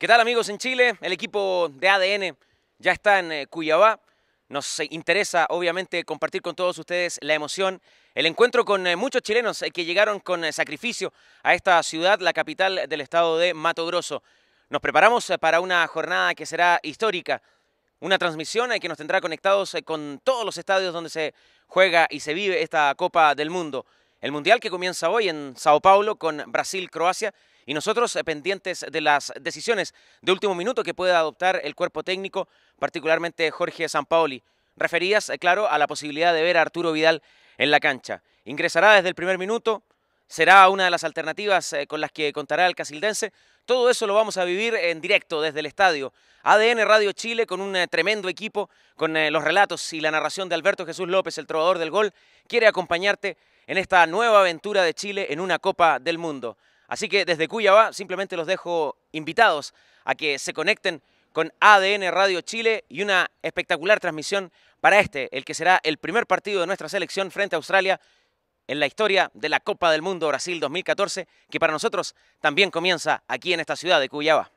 ¿Qué tal amigos en Chile? El equipo de ADN ya está en eh, Cuyabá. Nos eh, interesa obviamente compartir con todos ustedes la emoción, el encuentro con eh, muchos chilenos que llegaron con sacrificio a esta ciudad, la capital del estado de Mato Grosso. Nos preparamos para una jornada que será histórica, una transmisión que nos tendrá conectados con todos los estadios donde se juega y se vive esta Copa del Mundo el Mundial que comienza hoy en Sao Paulo con Brasil-Croacia y nosotros eh, pendientes de las decisiones de último minuto que pueda adoptar el cuerpo técnico, particularmente Jorge Sampaoli, referidas, eh, claro, a la posibilidad de ver a Arturo Vidal en la cancha. Ingresará desde el primer minuto, será una de las alternativas eh, con las que contará el casildense. Todo eso lo vamos a vivir en directo desde el estadio. ADN Radio Chile con un tremendo equipo, con los relatos y la narración de Alberto Jesús López, el trovador del gol, quiere acompañarte en esta nueva aventura de Chile en una Copa del Mundo. Así que desde Cuyabá simplemente los dejo invitados a que se conecten con ADN Radio Chile y una espectacular transmisión para este, el que será el primer partido de nuestra selección frente a Australia en la historia de la Copa del Mundo Brasil 2014, que para nosotros también comienza aquí en esta ciudad de Cuyabá.